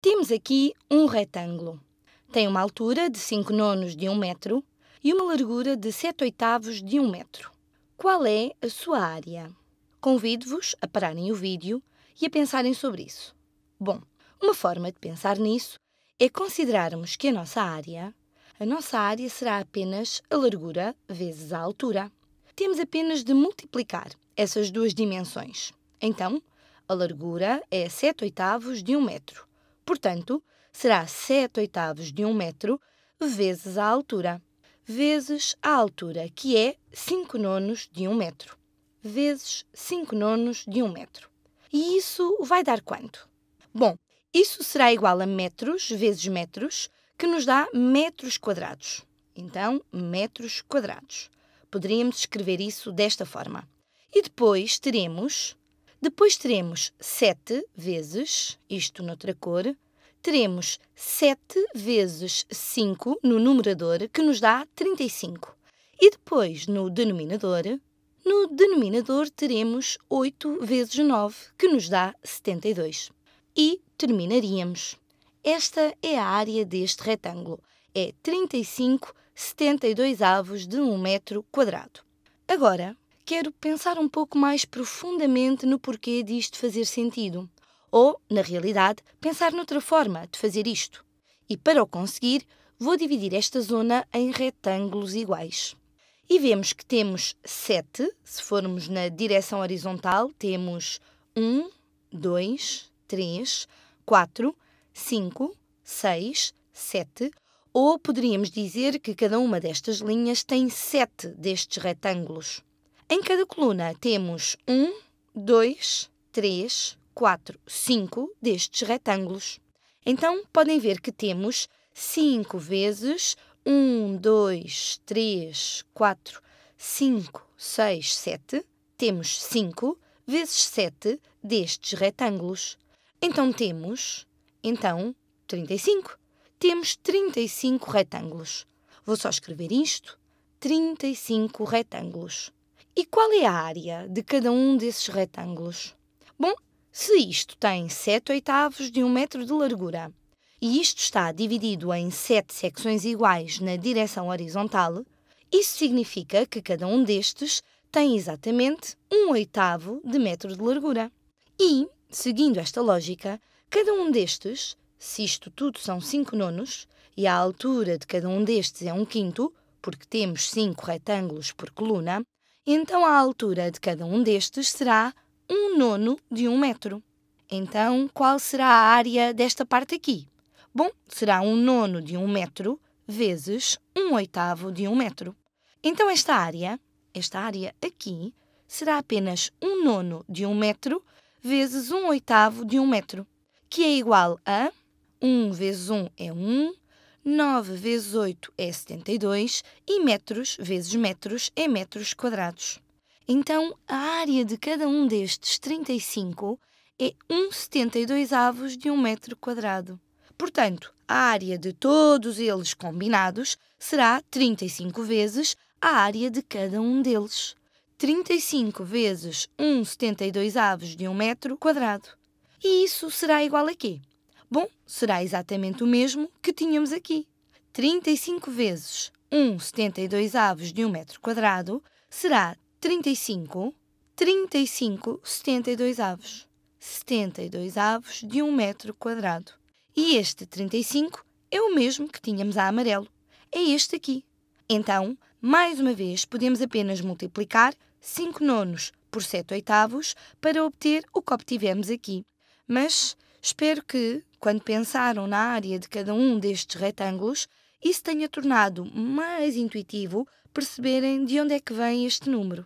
Temos aqui um retângulo. Tem uma altura de 5 nonos de 1 metro e uma largura de 7 oitavos de 1 metro. Qual é a sua área? Convido-vos a pararem o vídeo e a pensarem sobre isso. Bom, uma forma de pensar nisso é considerarmos que a nossa área, a nossa área será apenas a largura vezes a altura. Temos apenas de multiplicar essas duas dimensões. Então, a largura é 7 oitavos de 1 metro Portanto, será 7 oitavos de um metro vezes a altura, vezes a altura, que é 5 nonos de um metro, vezes 5 nonos de um metro. E isso vai dar quanto? Bom, isso será igual a metros vezes metros, que nos dá metros quadrados. Então, metros quadrados. Poderíamos escrever isso desta forma. E depois teremos depois teremos 7 vezes, isto noutra cor, teremos 7 vezes 5 no numerador, que nos dá 35. E depois, no denominador, no denominador teremos 8 vezes 9, que nos dá 72. E terminaríamos. Esta é a área deste retângulo. É 35 72 avos de 1 metro quadrado. Agora, quero pensar um pouco mais profundamente no porquê disto fazer sentido. Ou, na realidade, pensar noutra forma de fazer isto. E para o conseguir, vou dividir esta zona em retângulos iguais. E vemos que temos 7, se formos na direção horizontal, temos 1, 2, 3, 4, 5, 6, 7, ou poderíamos dizer que cada uma destas linhas tem 7 destes retângulos. Em cada coluna temos um, dois, três, quatro, cinco destes retângulos. Então, podem ver que temos 5 vezes 1, 2, 3, 4, 5, 6, 7. Temos 5 vezes 7 destes retângulos. Então temos, então, 35. Temos 35 retângulos. Vou só escrever isto: 35 retângulos. E qual é a área de cada um desses retângulos? Bom, se isto tem 7 oitavos de um metro de largura e isto está dividido em 7 secções iguais na direção horizontal, isso significa que cada um destes tem exatamente um oitavo de metro de largura. E, seguindo esta lógica, cada um destes, se isto tudo são 5 nonos, e a altura de cada um destes é um quinto, porque temos 5 retângulos por coluna, então a altura de cada um destes será um nono de um metro. Então, qual será a área desta parte aqui? Bom, será um nono de um metro vezes um oitavo de um metro. Então, esta área, esta área aqui, será apenas um nono de um metro vezes um oitavo de um metro, que é igual a 1 vezes 1 é 1, 9 vezes 8 é 72 e metros vezes metros é metros quadrados. Então, a área de cada um destes 35 é 1,72 avos de 1 metro quadrado. Portanto, a área de todos eles combinados será 35 vezes a área de cada um deles. 35 vezes 1,72 avos de 1 metro quadrado. E isso será igual a quê? Bom, será exatamente o mesmo que tínhamos aqui. 35 vezes 1,72 avos de 1 metro quadrado será 35, 35, 72 avos. 72 avos de 1 metro quadrado. E este 35 é o mesmo que tínhamos a amarelo. É este aqui. Então, mais uma vez, podemos apenas multiplicar 5 nonos por 7 oitavos para obter o que obtivemos aqui. Mas espero que, quando pensaram na área de cada um destes retângulos, isso tenha tornado mais intuitivo perceberem de onde é que vem este número.